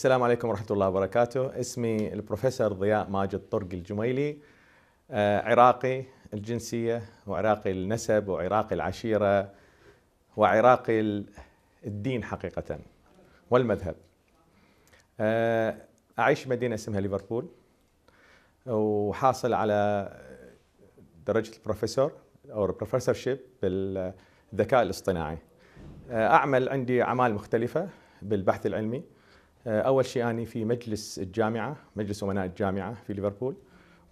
السلام عليكم ورحمة الله وبركاته اسمي البروفيسور ضياء ماجد طرق الجميلي آه، عراقي الجنسية وعراقي النسب وعراقي العشيرة وعراقي الدين حقيقة والمذهب آه، أعيش مدينة اسمها ليفربول وحاصل على درجة البروفيسور أو البروفيسور شيب بالذكاء الاصطناعي آه، أعمل عندي أعمال مختلفة بالبحث العلمي آه، اول شيء اني في مجلس الجامعه مجلس امناء الجامعه في ليفربول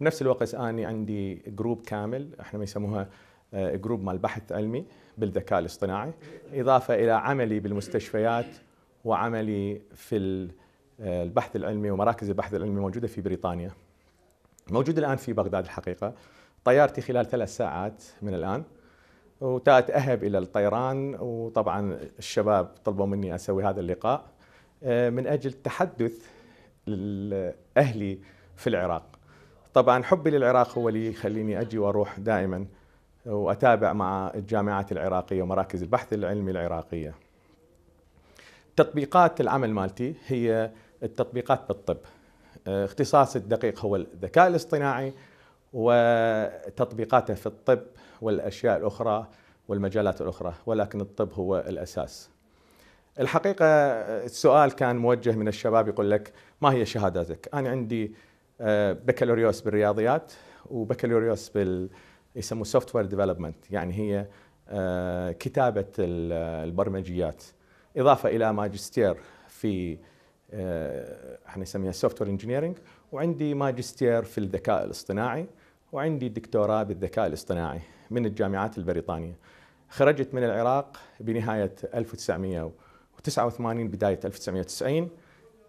بنفس الوقت اني عندي جروب كامل احنا ما يسموها جروب آه، مال بحث علمي بالذكاء الاصطناعي اضافه الى عملي بالمستشفيات وعملي في آه، البحث العلمي ومراكز البحث العلمي موجوده في بريطانيا موجود الان في بغداد الحقيقه طيارتي خلال ثلاث ساعات من الان وتأتأهب الى الطيران وطبعا الشباب طلبوا مني اسوي هذا اللقاء آه، من أجل تحدث لأهلي في العراق طبعا حبي للعراق هو اللي يخليني أجي وأروح دائما وأتابع مع الجامعات العراقية ومراكز البحث العلمي العراقية تطبيقات العمل مالتي هي التطبيقات بالطب آه، اختصاص الدقيق هو الذكاء الاصطناعي وتطبيقاته في الطب والأشياء الأخرى والمجالات الأخرى ولكن الطب هو الأساس الحقيقة السؤال كان موجه من الشباب يقول لك ما هي شهاداتك؟ أنا عندي آه، بكالوريوس بالرياضيات وبكالوريوس بال يسموه سوفت وير ديفلوبمنت يعني هي آه، كتابة البرمجيات إضافة إلى ماجستير في احنا آه، نسميها سوفت وير انجينيرنج وعندي ماجستير في الذكاء الاصطناعي وعندي دكتوراه بالذكاء الاصطناعي من الجامعات البريطانية خرجت من العراق بنهاية 1900 89 بداية 1990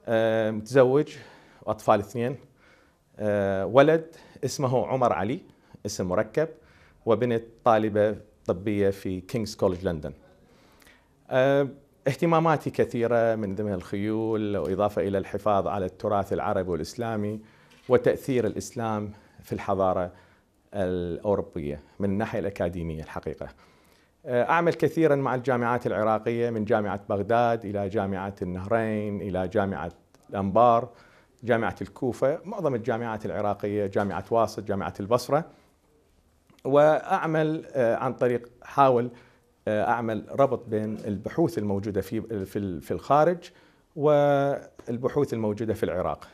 آه، متزوج وأطفال اثنين آه، ولد اسمه عمر علي اسم مركب وبنت طالبة طبية في كينجز كولج لندن اهتماماتي كثيرة من ضمن الخيول وإضافة إلى الحفاظ على التراث العربي والإسلامي وتأثير الإسلام في الحضارة الأوروبية من الناحية الأكاديمية الحقيقة آه، أعمل كثيرا مع الجامعات العراقية من جامعة بغداد إلى جامعة النهرين إلى جامعة الأنبار جامعة الكوفة معظم الجامعات العراقية جامعة واسط جامعة البصرة وأعمل آه، عن طريق حاول آه، أعمل ربط بين البحوث الموجودة في في الخارج والبحوث الموجودة في العراق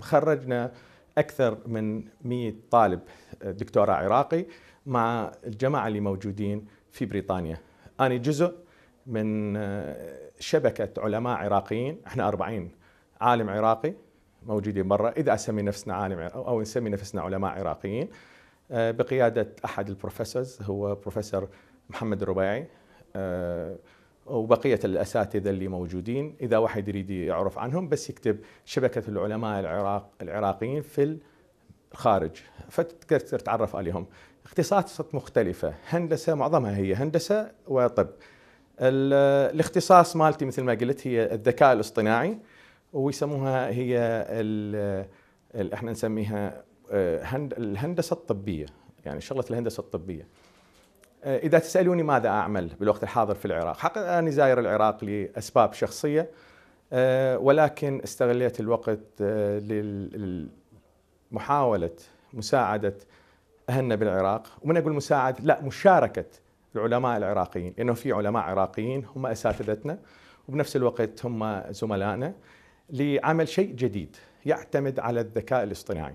خرجنا أكثر من 100 طالب دكتوراه عراقي مع الجماعه اللي موجودين في بريطانيا انا جزء من آه، شبكه علماء عراقيين احنا 40 عالم عراقي موجودين برا اذا اسمي نفسنا عالم او نسمي نفسنا علماء عراقيين آه، بقياده احد البروفيسورز هو بروفيسور محمد الربيعي آه، وبقيه الاساتذه اللي موجودين اذا واحد يريد يعرف عنهم بس يكتب شبكه العلماء العراق العراقيين في الخارج فتقدر تتعرف عليهم اختصاصات مختلفة هندسة معظمها هي هندسة وطب الاختصاص مالتي مثل ما قلت هي الذكاء الاصطناعي ويسموها هي الـ الـ احنا نسميها آه، الهندسة الطبية يعني شغلة الهندسة الطبية آه، إذا تسألوني ماذا أعمل بالوقت الحاضر في العراق حقا أنا زاير العراق لأسباب شخصية آه، ولكن استغليت الوقت لمحاولة مساعدة اهلنا بالعراق ومن اقول مساعد لا مشاركه العلماء العراقيين لانه في علماء عراقيين هم اساتذتنا وبنفس الوقت هم زملائنا لعمل شيء جديد يعتمد على الذكاء الاصطناعي.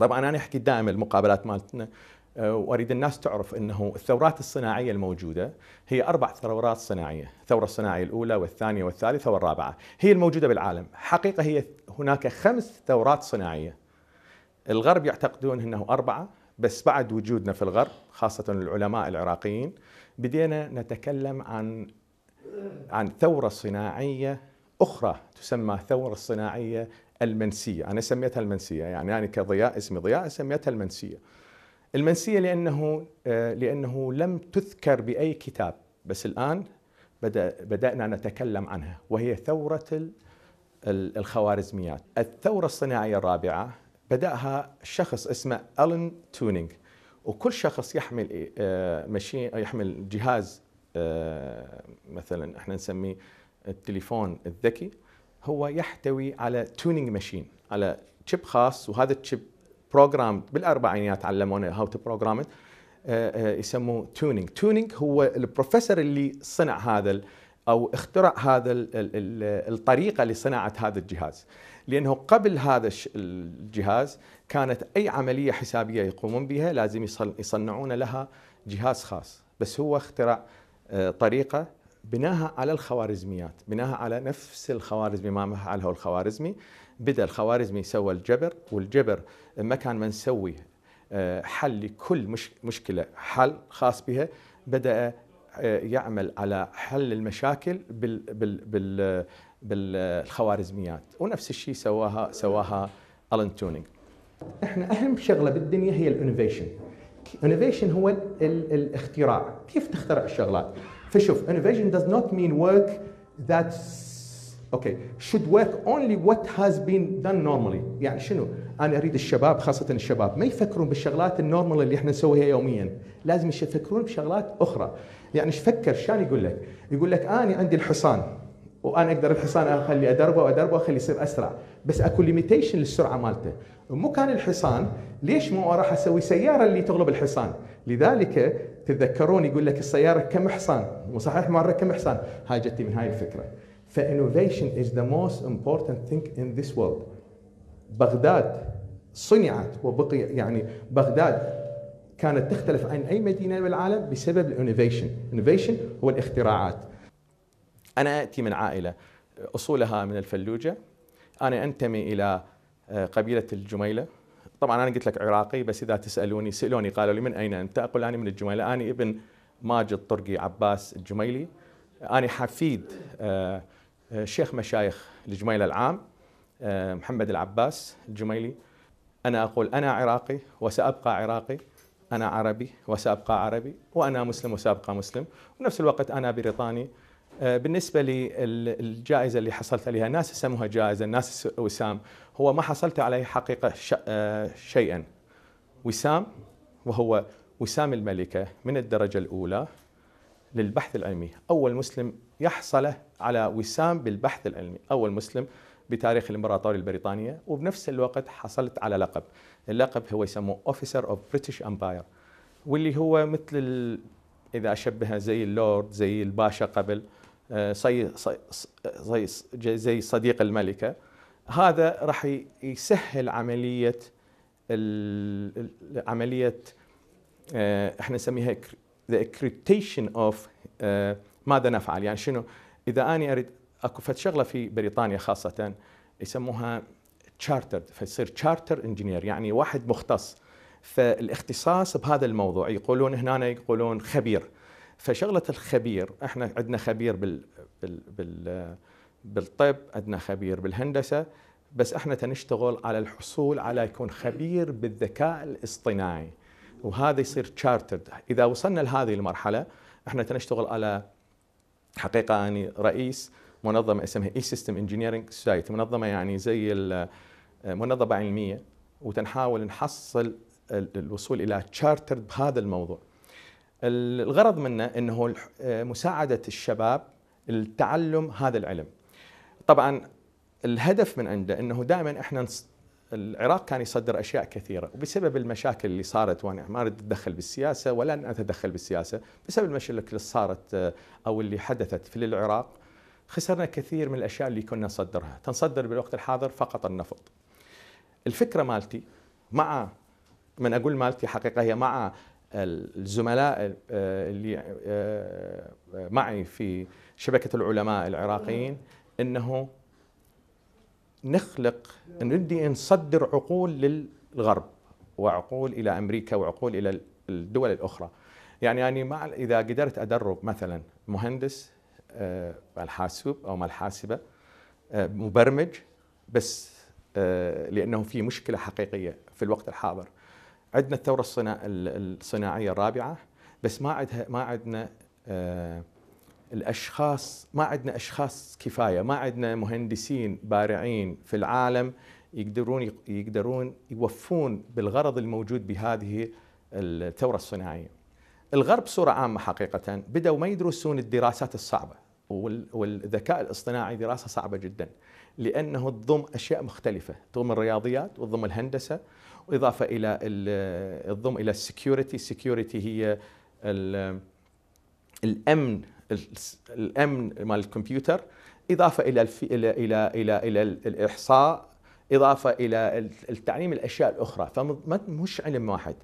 طبعا انا احكي دائما المقابلات مالتنا آه، واريد الناس تعرف انه الثورات الصناعيه الموجوده هي اربع ثورات صناعيه، الثوره الصناعيه الاولى والثانيه والثالثه والرابعه، هي الموجوده بالعالم، حقيقه هي هناك خمس ثورات صناعيه. الغرب يعتقدون انه اربعه بس بعد وجودنا في الغرب خاصة العلماء العراقيين بدينا نتكلم عن عن ثورة صناعية أخرى تسمى ثورة الصناعية المنسية أنا سميتها المنسية يعني أنا كضياء اسمي ضياء سميتها المنسية المنسية لأنه آه، لأنه لم تذكر بأي كتاب بس الآن بدأ بدأنا نتكلم عنها وهي ثورة الخوارزميات الثورة الصناعية الرابعة بدأها شخص اسمه ألن تونينج وكل شخص يحمل إيه، آه، ماشين يحمل جهاز آه، مثلا احنا نسميه التليفون الذكي هو يحتوي على تونينج ماشين على تشيب خاص وهذا التشيب بروجرام بالاربعينيات علمونا هاو تو بروجرام يسموه تونينج تونينج هو البروفيسور اللي صنع هذا او اخترع هذا الطريقه لصناعه هذا الجهاز لأنه قبل هذا الجهاز كانت أي عملية حسابية يقومون بها لازم يصنعون لها جهاز خاص بس هو اخترع آه، طريقة بناها على الخوارزميات بناها على نفس الخوارزمي ما فعله الخوارزمي بدأ الخوارزمي سوى الجبر والجبر كان من سوي آه، حل لكل مشكلة حل خاص بها بدأ آه، يعمل على حل المشاكل بال بال بال بالخوارزميات ونفس الشيء سواها سواها الن تونينج احنا اهم شغله بالدنيا هي الانوفيشن انوفيشن هو الاختراع كيف تخترع الشغلات فشوف انوفيشن does not mean work that اوكي should work only what has been done normally يعني شنو انا اريد الشباب خاصه الشباب ما يفكرون بالشغلات النورمال اللي احنا نسويها يوميا لازم يفكرون بشغلات اخرى يعني ايش فكر شان يقول لك يقول لك انا عندي الحصان وانا اقدر الحصان اخلي ادربه وادربه واخليه يصير اسرع بس اكو ليميتيشن للسرعه مالته مو كان الحصان ليش مو راح اسوي سياره اللي تغلب الحصان لذلك تتذكرون يقول لك السياره كم حصان مو صحيح مره كم حصان هاي جتي من هاي الفكره فانوفيشن از ذا موست امبورتنت ثينك ان ذيس وورلد بغداد صنعت وبقي يعني بغداد كانت تختلف عن اي مدينه بالعالم بسبب الانوفيشن، الانوفيشن هو الاختراعات، أنا أتي من عائلة أصولها من الفلوجة أنا أنتمي إلى آه، قبيلة الجميلة طبعا أنا قلت لك عراقي بس إذا تسألوني سألوني قالوا لي من أين أنت أقول أنا من الجميلة أنا ابن ماجد طرقي عباس الجميلي أنا حفيد آه، آه، شيخ مشايخ الجميلة العام محمد العباس الجميلي أنا أقول أنا عراقي وسأبقى عراقي أنا عربي وسأبقى عربي وأنا مسلم وسأبقى مسلم ونفس الوقت أنا بريطاني آه، بالنسبه للجائزه اللي حصلت عليها ناس يسموها جائزه ناس وسام هو ما حصلت عليه حقيقه آه، شيئا وسام وهو وسام الملكه من الدرجه الاولى للبحث العلمي اول مسلم يحصل على وسام بالبحث العلمي اول مسلم بتاريخ الامبراطوريه البريطانيه وبنفس الوقت حصلت على لقب اللقب هو يسموه اوفيسر اوف بريتش امباير واللي هو مثل اذا اشبهها زي اللورد زي الباشا قبل زي زي زي صديق الملكه هذا راح يسهل عمليه عمليه آه، احنا نسميها the accreditation of آه، ماذا نفعل يعني شنو اذا انا اريد اكو فد شغله في بريطانيا خاصه يسموها تشارتر فيصير تشارتر انجينير يعني واحد مختص فالاختصاص بهذا الموضوع يقولون هنا يقولون خبير فشغله الخبير احنا عندنا خبير بال بال بال بالطب عندنا خبير بالهندسه بس احنا تنشتغل على الحصول على يكون خبير بالذكاء الاصطناعي وهذا يصير تشارتد اذا وصلنا لهذه المرحله احنا تنشتغل على حقيقه اني يعني رئيس منظمه اسمها اي سيستم انجينيرنج سوسايتي منظمه يعني زي منظمه علميه وتنحاول نحصل الوصول الى تشارتر بهذا الموضوع الغرض منه انه آه، مساعده الشباب التعلم هذا العلم. طبعا الهدف من عنده انه دائما احنا العراق كان يصدر اشياء كثيره وبسبب المشاكل اللي صارت وانا ما اريد اتدخل بالسياسه ولن اتدخل بالسياسه بسبب المشاكل اللي صارت آه، او اللي حدثت في العراق خسرنا كثير من الاشياء اللي كنا نصدرها، تنصدر بالوقت الحاضر فقط النفط. الفكره مالتي مع من اقول مالتي حقيقه هي مع الزملاء آه، اللي آه، آه، معي في شبكه العلماء العراقيين انه نخلق أن نصدر عقول للغرب وعقول الى امريكا وعقول الى الدول الاخرى يعني يعني مع اذا قدرت ادرب مثلا مهندس الحاسوب او الحاسبه مبرمج بس لانه في مشكله حقيقيه في الوقت الحاضر عندنا الثوره الصناعيه الرابعه بس ما عندها ما عندنا آه، الاشخاص ما عندنا اشخاص كفايه ما عندنا مهندسين بارعين في العالم يقدرون يقدرون يوفون بالغرض الموجود بهذه الثوره الصناعيه. الغرب بصوره عامه حقيقه بداوا ما يدرسون الدراسات الصعبه والذكاء الاصطناعي دراسه صعبه جدا لانه تضم اشياء مختلفه، تضم الرياضيات وتضم الهندسه إضافة إلى الضم إلى السكيورتي السكيورتي هي الأمن الأمن مال الكمبيوتر إضافة إلى إلى إلى إلى إلى الإحصاء إضافة إلى التعليم الأشياء الأخرى فمش علم واحد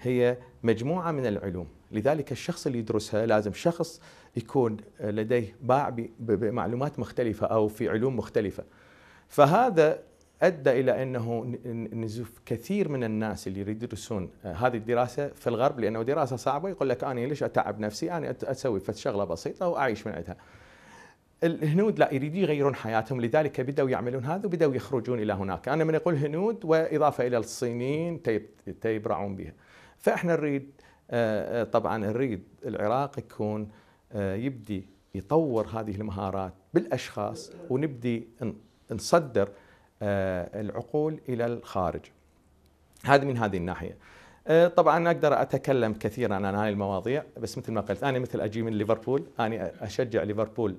هي مجموعة من العلوم لذلك الشخص اللي يدرسها لازم شخص يكون لديه باع بمعلومات مختلفة أو في علوم مختلفة فهذا ادى الى انه نزوف كثير من الناس اللي يريد يدرسون آه، هذه الدراسه في الغرب لانه دراسه صعبه يقول لك انا ليش اتعب نفسي انا اسوي شغله بسيطه واعيش من عندها. الهنود لا يريدون يغيرون حياتهم لذلك بدأوا يعملون هذا وبدأوا يخرجون إلى هناك أنا من أقول هنود وإضافة إلى الصينيين تيبرعون بها فإحنا نريد آه، آه، طبعا نريد العراق يكون يبدي يطور هذه المهارات بالأشخاص ونبدي نصدر آه، العقول الى الخارج. هذا من هذه الناحيه. آه، طبعا اقدر اتكلم كثيرا عن هذه المواضيع بس مثل ما قلت انا مثل اجي من ليفربول انا اشجع ليفربول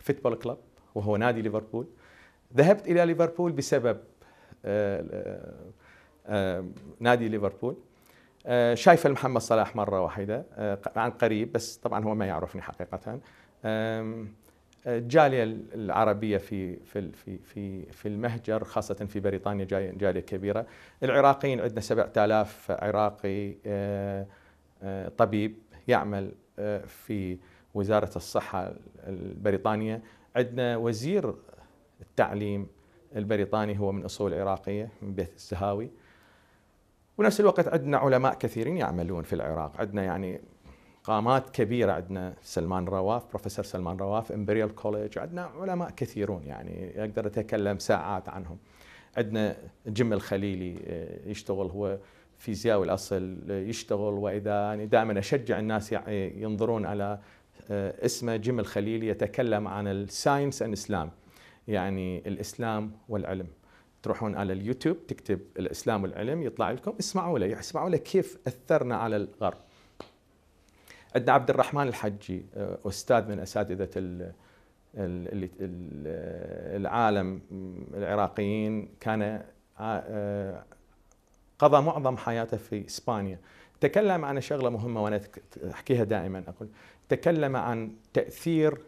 فوتبول آه، كلب وهو نادي ليفربول ذهبت الى ليفربول بسبب نادي ليفربول شايف محمد صلاح مره واحده عن قريب بس طبعا هو ما يعرفني حقيقه الجاليه العربيه في في في في المهجر خاصه في بريطانيا جاليه كبيره، العراقيين عندنا 7000 عراقي آه، آه، طبيب يعمل آه، في وزاره الصحه البريطانيه، عندنا وزير التعليم البريطاني هو من اصول عراقيه من بيت الزهاوي. ونفس الوقت عندنا علماء كثيرين يعملون في العراق، عندنا يعني قامات كبيره عندنا سلمان رواف بروفيسور سلمان رواف امبريال كوليج عندنا علماء كثيرون يعني اقدر اتكلم ساعات عنهم عندنا جم الخليلي آه، يشتغل هو فيزياوي الاصل آه، يشتغل واذا يعني دائما اشجع الناس آه، ينظرون على اسمه جم الخليلي يتكلم عن الساينس اند اسلام يعني الاسلام والعلم تروحون على اليوتيوب تكتب الاسلام والعلم يطلع لكم اسمعوا له اسمعوا له كيف اثرنا على الغرب عندنا عبد الرحمن الحجي آه، استاذ من اساتذه العالم العراقيين كان آه، آه، قضى معظم حياته في اسبانيا تكلم عن شغله مهمه وانا احكيها دائما اقول تكلم عن تاثير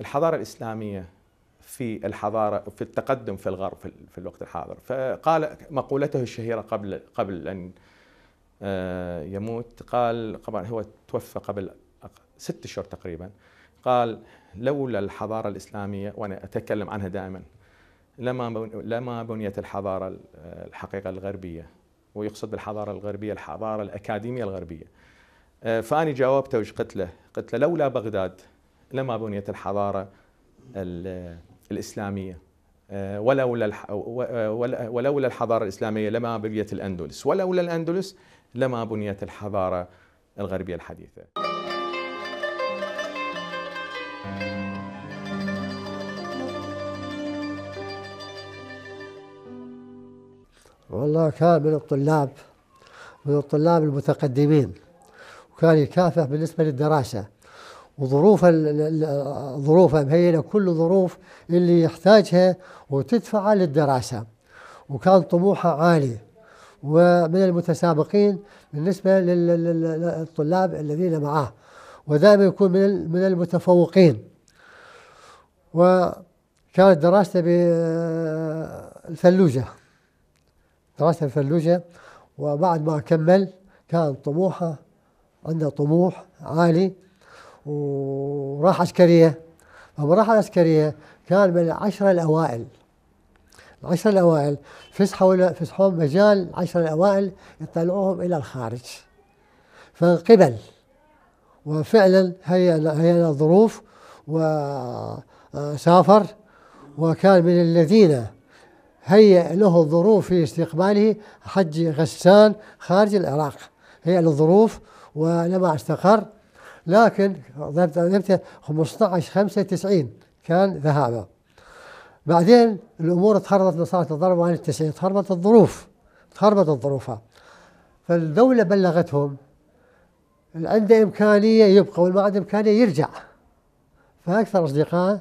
الحضاره الاسلاميه في الحضاره في التقدم في الغرب في الوقت الحاضر فقال مقولته الشهيره قبل قبل ان آه، يموت قال طبعا هو توفى قبل ست اشهر تقريبا قال لولا الحضاره الاسلاميه وانا اتكلم عنها دائما لما لما بنيت الحضاره الحقيقه الغربيه ويقصد بالحضاره الغربيه الحضاره الاكاديميه الغربيه آه، فاني جاوبته وش قلت له؟ قلت له لولا بغداد لما بنيت الحضاره الاسلاميه آه، ولولا ولولا الحضاره الاسلاميه لما بنيت الاندلس ولولا الاندلس لما بنيت الحضارة الغربية الحديثة والله كان من الطلاب من الطلاب المتقدمين وكان يكافح بالنسبة للدراسة وظروف ظروفه مهيئة كل ظروف اللي يحتاجها وتدفعه للدراسة وكان طموحه عالي ومن المتسابقين بالنسبة للطلاب الذين معاه ودائما يكون من من المتفوقين وكانت دراسته بالفلوجة دراسته بالفلوجة وبعد ما كمل كان طموحه عنده طموح عالي وراح عسكرية لما راح العسكرية كان من العشرة الأوائل العشر الأوائل فسحوا فسحوا مجال العشر الأوائل يطلعوهم إلى الخارج فانقبل وفعلا هي هي الظروف وسافر وكان من الذين هيأ له الظروف في استقباله حج غسان خارج العراق هيأ له الظروف ولما استقر لكن 15 95 كان ذهابه بعدين الامور تخربت لصالح الضرب وانا التسعين تخربت الظروف تخربت الظروف فالدوله بلغتهم اللي عنده امكانيه يبقى واللي ما عنده امكانيه يرجع فاكثر اصدقاء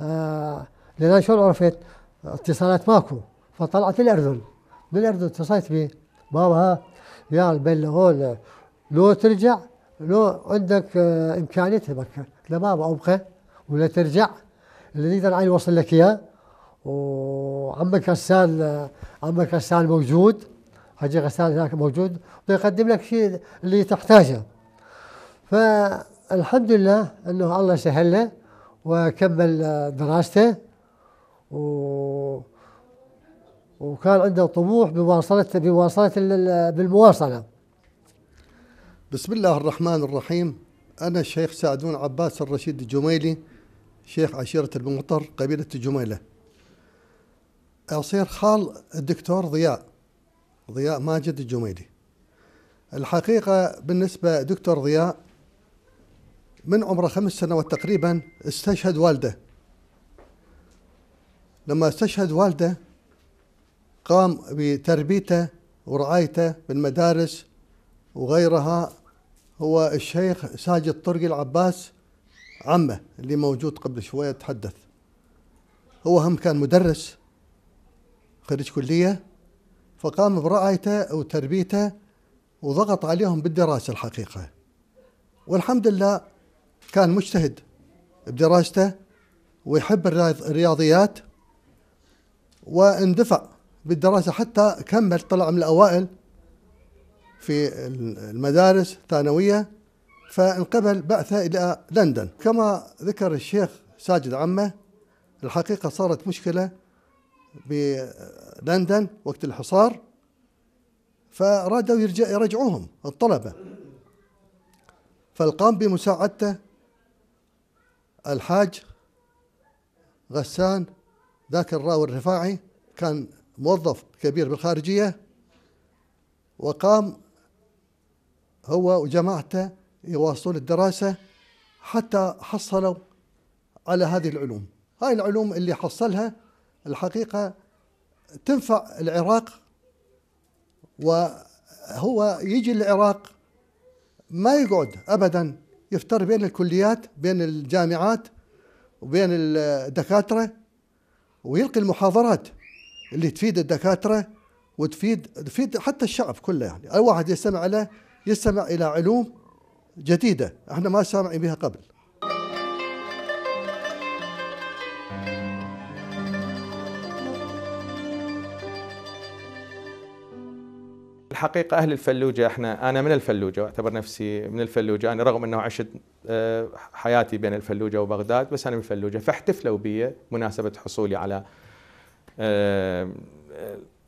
آه لان شلون عرفت اتصالات ماكو فطلعت الاردن من الاردن اتصلت به بابا ها يا بلغون لو ترجع لو عندك آه، امكانيه تبكر لبابا ابقى ولا ترجع اللي نقدر علي يوصل لك اياه وعمك غسان عمك غسان موجود حجي غسان هناك موجود ويقدم لك شيء اللي تحتاجه فالحمد لله انه الله سهل له وكمل دراسته و وكان عنده طموح بمواصلة بمواصلة بالمواصلة بسم الله الرحمن الرحيم أنا الشيخ سعدون عباس الرشيد الجميلي شيخ عشيرة المطر قبيلة الجميلة أصير خال الدكتور ضياء ضياء ماجد الجميدي الحقيقة بالنسبة دكتور ضياء من عمره خمس سنوات تقريبا استشهد والده لما استشهد والده قام بتربيته ورعايته بالمدارس وغيرها هو الشيخ ساجد طرقي العباس عمه اللي موجود قبل شوية تحدث هو هم كان مدرس خريج كلية فقام برعايته وتربيته وضغط عليهم بالدراسة الحقيقة والحمد لله كان مجتهد بدراسته ويحب الرياضيات واندفع بالدراسة حتى كمل طلع من الأوائل في المدارس الثانوية فانقبل بعثة إلى لندن كما ذكر الشيخ ساجد عمه الحقيقة صارت مشكلة بلندن وقت الحصار فأرادوا يرجعوهم الطلبة فالقام بمساعدته الحاج غسان ذاك الراوي الرفاعي كان موظف كبير بالخارجية وقام هو وجماعته يواصلون الدراسة حتى حصلوا على هذه العلوم هاي العلوم اللي حصلها الحقيقة تنفع العراق وهو يجي العراق ما يقعد أبدا يفتر بين الكليات بين الجامعات وبين الدكاترة ويلقي المحاضرات اللي تفيد الدكاترة وتفيد تفيد حتى الشعب كله يعني أي واحد يستمع له يستمع إلى علوم جديدة احنا ما سامعين بها قبل الحقيقة أهل الفلوجة إحنا أنا من الفلوجة أعتبر نفسي من الفلوجة أنا رغم أنه عشت آه، حياتي بين الفلوجة وبغداد بس أنا من الفلوجة فاحتفلوا بي مناسبة حصولي على آه،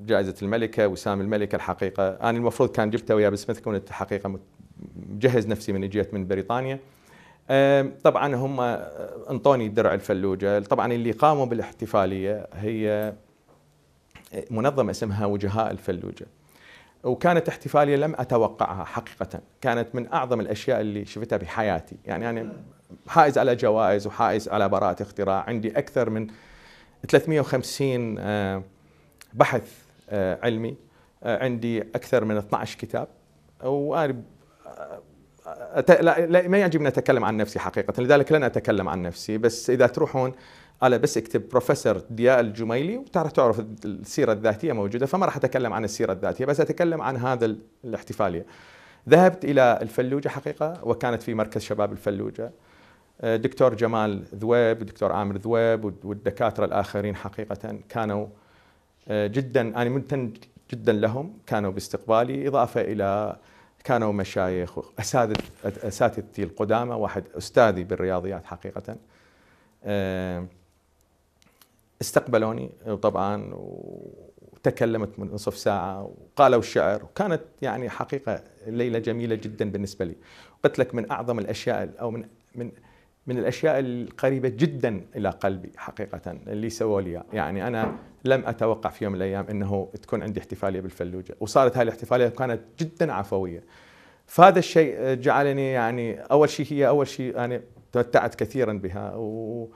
جائزة الملكة وسام الملكة الحقيقة أنا المفروض كان جبتها ويا بسمتك كنت الحقيقة مجهز نفسي من جيت من بريطانيا طبعا هم آه، انطوني درع الفلوجة طبعا اللي قاموا بالاحتفالية هي منظمة اسمها وجهاء الفلوجة وكانت احتفاليه لم اتوقعها حقيقه كانت من اعظم الاشياء اللي شفتها بحياتي يعني انا حائز على جوائز وحائز على براءه اختراع عندي اكثر من 350 آه، بحث آه، علمي آه، عندي اكثر من 12 كتاب وانا لا ما يعجبني اتكلم عن نفسي حقيقه لذلك لن اتكلم عن نفسي بس اذا تروحون قال بس اكتب بروفيسور ضياء الجميلي وترى تعرف السيره الذاتيه موجوده فما راح اتكلم عن السيره الذاتيه بس اتكلم عن هذا الاحتفاليه. ذهبت الى الفلوجه حقيقه وكانت في مركز شباب الفلوجه. آه، دكتور جمال ذويب دكتور عامر ذويب والدكاتره الاخرين حقيقه كانوا آه، جدا انا ممتن جدا لهم كانوا باستقبالي اضافه الى كانوا مشايخ اساتذه اساتذتي القدامى واحد استاذي بالرياضيات حقيقه آه، استقبلوني طبعا وتكلمت من نصف ساعة وقالوا الشعر وكانت يعني حقيقة ليلة جميلة جدا بالنسبة لي قلت لك من أعظم الأشياء أو من من من الأشياء القريبة جدا إلى قلبي حقيقة اللي سووا لي يعني أنا لم أتوقع في يوم من الأيام أنه تكون عندي احتفالية بالفلوجة وصارت هذه الاحتفالية كانت جدا عفوية فهذا الشيء جعلني يعني أول شيء هي أول شيء أنا يعني تمتعت كثيرا بها و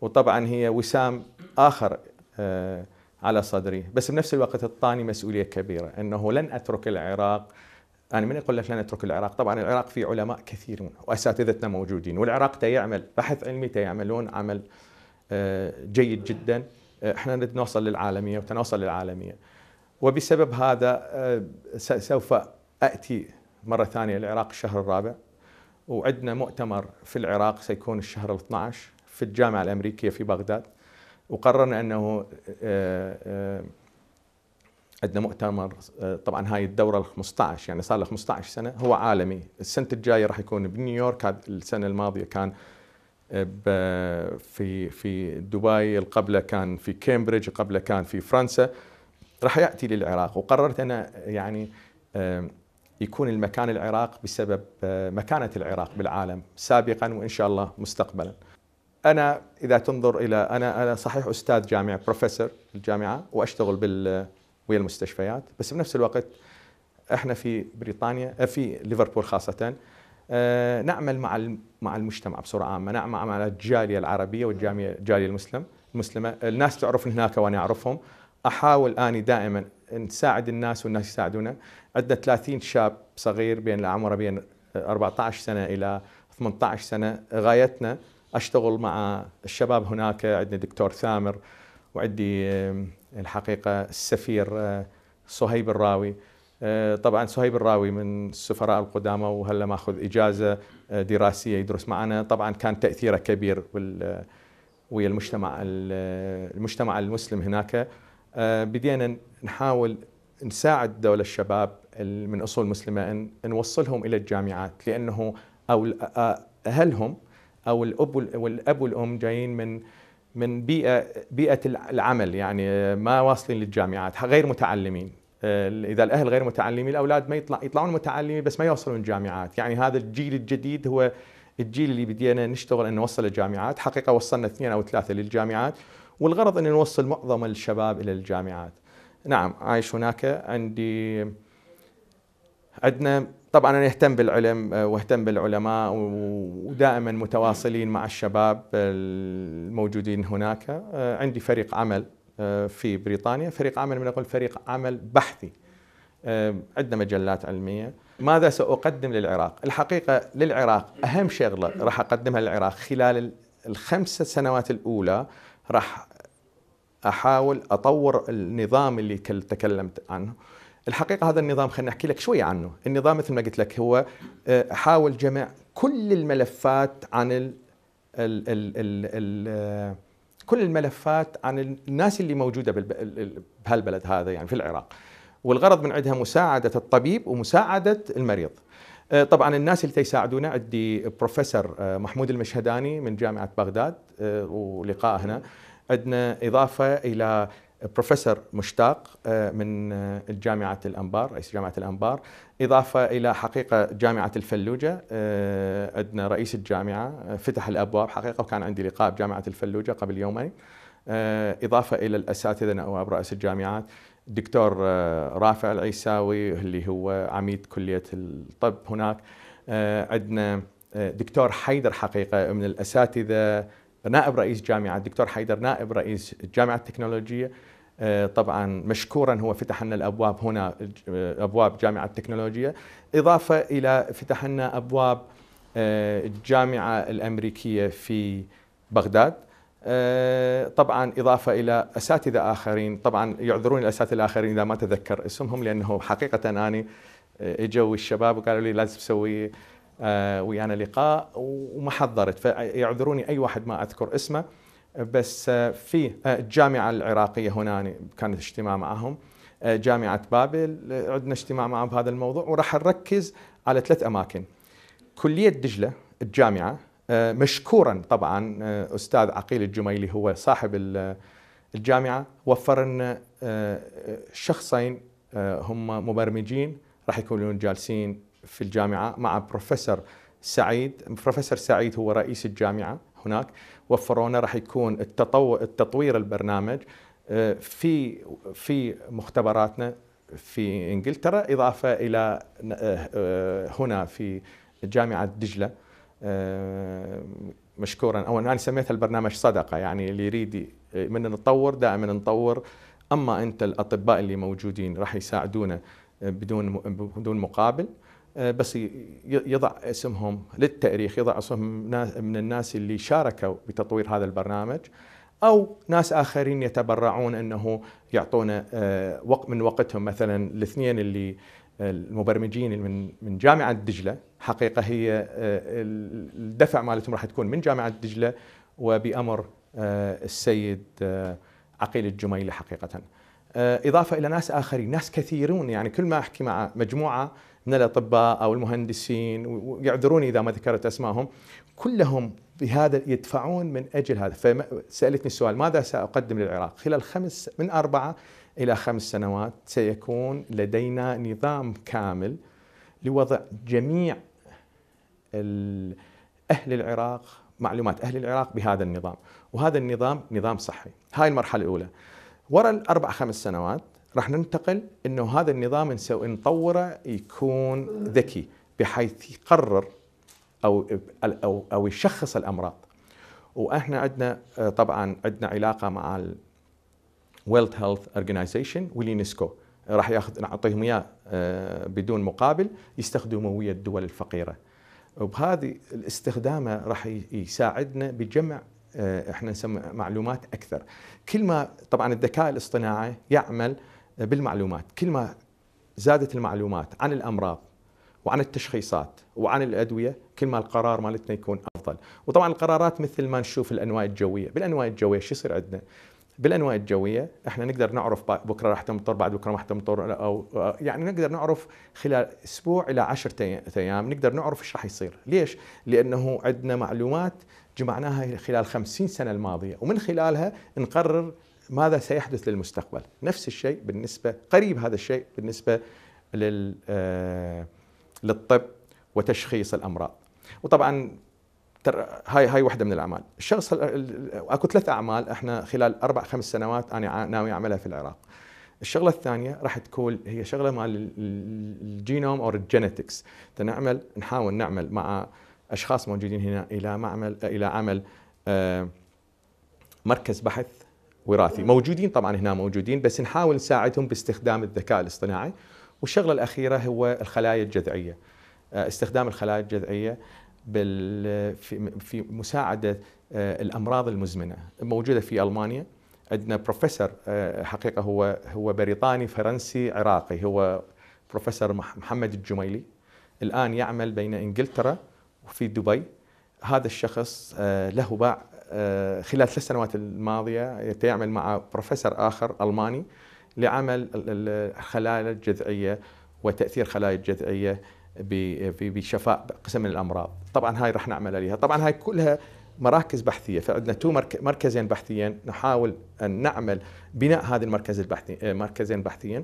وطبعا هي وسام آخر آه، على صدري بس بنفس الوقت اعطاني مسؤولية كبيرة أنه لن أترك العراق أنا من أقول لك لن أترك العراق طبعا العراق فيه علماء كثيرون وأساتذتنا موجودين والعراق يعمل بحث علمي يعملون عمل آه، جيد جدا آه، احنا نوصل للعالمية وتنوصل للعالمية وبسبب هذا سوف أتي مرة ثانية العراق الشهر الرابع وعندنا مؤتمر في العراق سيكون الشهر 12 في الجامعة الأمريكية في بغداد وقررنا أنه آه، آه، عندنا مؤتمر آه، طبعا هاي الدورة ال 15 يعني صار له 15 سنة هو عالمي السنة الجاية راح يكون بنيويورك السنة الماضية كان في في دبي قبله كان في كامبريدج قبله كان في فرنسا راح ياتي للعراق وقررت انا يعني يكون المكان العراق بسبب مكانه العراق بالعالم سابقا وان شاء الله مستقبلا انا اذا تنظر الى انا انا صحيح استاذ جامعي بروفيسور الجامعه واشتغل بال ويا المستشفيات بس بنفس الوقت احنا في بريطانيا آه، في ليفربول خاصه آه، نعمل مع مع المجتمع بصوره عامه نعمل مع الجاليه العربيه والجاليه الجاليه المسلم المسلمه الناس تعرفني هناك وانا اعرفهم احاول اني دائما نساعد الناس والناس يساعدونا عندنا 30 شاب صغير بين العمر بين 14 سنه الى 18 سنه غايتنا اشتغل مع الشباب هناك عندنا دكتور ثامر وعندي الحقيقه السفير آه، صهيب الراوي آه، طبعا صهيب الراوي من السفراء القدامى وهلا ماخذ اجازه آه، دراسيه يدرس معنا طبعا كان تاثيره كبير ويا المجتمع المجتمع المسلم هناك بدينا نحاول نساعد دول الشباب من اصول مسلمه ان نوصلهم الى الجامعات لانه او اهلهم او الاب والاب والام جايين من من بيئه بيئه العمل يعني ما واصلين للجامعات غير متعلمين آه، اذا الاهل غير متعلمين الاولاد ما يطلع يطلعون متعلمين بس ما يوصلون الجامعات يعني هذا الجيل الجديد هو الجيل اللي بدينا نشتغل ان نوصل الجامعات حقيقه وصلنا اثنين او ثلاثه للجامعات والغرض ان نوصل معظم الشباب الى الجامعات نعم عايش هناك عندي عندنا طبعا انا اهتم بالعلم آه، واهتم بالعلماء ودائما متواصلين مع الشباب الموجودين هناك آه، عندي فريق عمل آه، في بريطانيا فريق عمل من اقول فريق عمل بحثي عندنا مجلات علميه ماذا ساقدم للعراق الحقيقه للعراق اهم شغله راح اقدمها للعراق خلال الخمس سنوات الاولى راح احاول اطور النظام اللي تكلمت عنه الحقيقه هذا النظام خلينا احكي لك شويه عنه النظام مثل ما قلت لك هو آه، حاول جمع كل الملفات عن ال ال ال ال ال آه، كل الملفات عن الناس اللي موجوده بهالبلد هذا يعني في العراق والغرض من عندها مساعده الطبيب ومساعده المريض آه، طبعا الناس اللي تساعدونا عندي بروفيسور محمود المشهداني من جامعه بغداد ولقاء هنا عندنا اضافه الى بروفيسور مشتاق آه، من آه، جامعة الأنبار رئيس جامعة الأنبار إضافة إلى حقيقة جامعة الفلوجة آه، عندنا رئيس الجامعة فتح الأبواب حقيقة وكان عندي لقاء بجامعة الفلوجة قبل يومين إضافة إلى الأساتذة نواب رئيس الجامعات الدكتور رافع العيساوي اللي هو عميد كلية الطب هناك عندنا دكتور حيدر حقيقة من الأساتذة نائب رئيس جامعه الدكتور حيدر نائب رئيس الجامعه التكنولوجيه آه، طبعا مشكورا هو فتح لنا الابواب هنا آه، ابواب جامعه التكنولوجيه اضافه الى فتح لنا ابواب آه، الجامعه الامريكيه في بغداد طبعا اضافه الى اساتذه اخرين طبعا يعذرون الاساتذه الاخرين اذا ما تذكر اسمهم لانه حقيقه اني اجوا الشباب وقالوا لي لازم تسوي آه، ويانا لقاء وما حضرت فيعذروني اي واحد ما اذكر اسمه بس آه، في آه، الجامعه العراقيه هنا يعني كان اجتماع معهم جامعه بابل عندنا اجتماع معهم بهذا الموضوع وراح نركز على ثلاث اماكن كليه دجله الجامعه مشكورا طبعا استاذ عقيل الجميلي هو صاحب الجامعه وفر لنا شخصين هم مبرمجين راح يكونون جالسين في الجامعه مع بروفيسور سعيد بروفيسور سعيد هو رئيس الجامعه هناك وفرونا راح يكون التطور التطوير البرنامج آه، في في مختبراتنا في انجلترا اضافه الى آه، آه، هنا في جامعه دجله مشكورا او انا سميت البرنامج صدقه يعني اللي يريد من نطور دائما نطور اما انت الاطباء اللي موجودين راح يساعدونا بدون بدون مقابل آه، بس يضع اسمهم للتاريخ يضع اسمهم من الناس اللي شاركوا بتطوير هذا البرنامج او ناس اخرين يتبرعون انه يعطونا آه، وقت من وقتهم مثلا الاثنين اللي آه، المبرمجين من من جامعه دجله حقيقه هي الدفع مالتهم راح تكون من جامعه دجله وبامر السيد عقيل الجميلي حقيقه اضافه الى ناس اخرين ناس كثيرون يعني كل ما احكي مع مجموعه من الاطباء او المهندسين ويعذروني اذا ما ذكرت اسمائهم كلهم بهذا يدفعون من اجل هذا فسالتني السؤال ماذا ساقدم للعراق خلال خمس من اربعه الى خمس سنوات سيكون لدينا نظام كامل لوضع جميع اهل العراق معلومات اهل العراق بهذا النظام وهذا النظام نظام صحي هاي المرحله الاولى ورا الاربع خمس سنوات راح ننتقل انه هذا النظام نسوي نطوره يكون ذكي بحيث يقرر او او او يشخص الامراض. واحنا عندنا آه، طبعا عندنا علاقه مع World Health Organization واليونسكو راح ياخذ نعطيهم اياه آه، بدون مقابل يستخدموه ويا الدول الفقيره. وبهذه الاستخدامه راح يساعدنا بجمع آه، احنا نسمي معلومات اكثر كل ما طبعا الذكاء الاصطناعي يعمل بالمعلومات كل ما زادت المعلومات عن الامراض وعن التشخيصات وعن الادويه كل ما القرار مالتنا يكون افضل وطبعا القرارات مثل ما نشوف الانواع الجويه بالانواع الجويه شو يصير عندنا بالانواع الجويه احنا نقدر نعرف بكره راح تمطر بعد بكره راح تمطر او يعني نقدر نعرف خلال اسبوع الى 10 ايام نقدر نعرف ايش راح يصير، ليش؟ لانه عندنا معلومات جمعناها خلال 50 سنه الماضيه ومن خلالها نقرر ماذا سيحدث للمستقبل نفس الشيء بالنسبة قريب هذا الشيء بالنسبة آه، للطب وتشخيص الأمراض وطبعا هاي هاي واحده من الاعمال، الشخص اكو ثلاث اعمال احنا خلال اربع خمس سنوات انا ناوي اعملها في العراق. الشغله الثانيه راح تكون هي شغله مال الجينوم او الجينيتكس، نعمل نحاول نعمل مع اشخاص موجودين هنا الى معمل الى عمل آه، مركز بحث وراثي موجودين طبعا هنا موجودين بس نحاول نساعدهم باستخدام الذكاء الاصطناعي والشغله الاخيره هو الخلايا الجذعيه آه، استخدام الخلايا الجذعيه بال في, في مساعده آه، الامراض المزمنه موجوده في المانيا عندنا بروفيسور آه، حقيقه هو هو بريطاني فرنسي عراقي هو بروفيسور محمد الجميلي الان يعمل بين انجلترا وفي دبي هذا الشخص له باع آه، خلال ثلاث سنوات الماضيه يتعامل مع بروفيسور اخر الماني لعمل الخلايا الجذعيه وتاثير خلايا الجذعيه بشفاء قسم من الامراض، طبعا هاي راح نعمل عليها، طبعا هاي كلها مراكز بحثيه فعندنا تو مركزين بحثيين نحاول ان نعمل بناء هذا المركز البحثي آه، مركزين بحثيين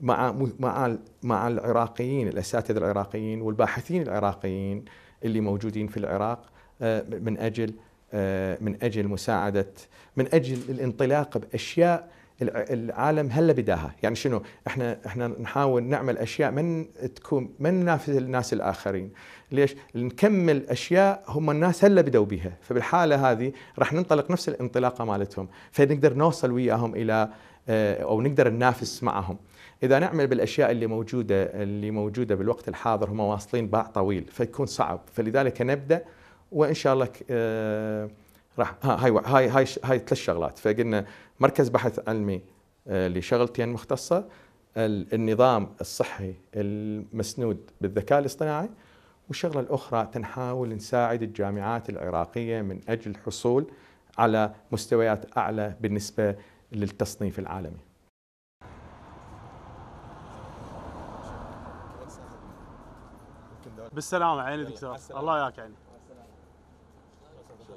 مع مع مع العراقيين الاساتذه العراقيين والباحثين العراقيين اللي موجودين في العراق آه، من اجل آه، من اجل مساعده من اجل الانطلاق باشياء العالم هلا بداها يعني شنو احنا احنا نحاول نعمل اشياء من تكون من ننافس الناس الاخرين ليش نكمل اشياء هم الناس هلا بدوا بها فبالحاله هذه راح ننطلق نفس الانطلاقه مالتهم فنقدر نوصل وياهم الى آه، او نقدر ننافس معهم اذا نعمل بالاشياء اللي موجوده اللي موجوده بالوقت الحاضر هم واصلين باع طويل فيكون صعب فلذلك نبدا وان شاء الله آه، راح هاي هاي هاي هاي ثلاث شغلات فقلنا مركز بحث علمي آه، لشغلتين مختصه النظام الصحي المسنود بالذكاء الاصطناعي والشغله الاخرى تنحاول نساعد الجامعات العراقيه من اجل الحصول على مستويات اعلى بالنسبه للتصنيف العالمي. بالسلامه عيني دكتور الله ياك عيني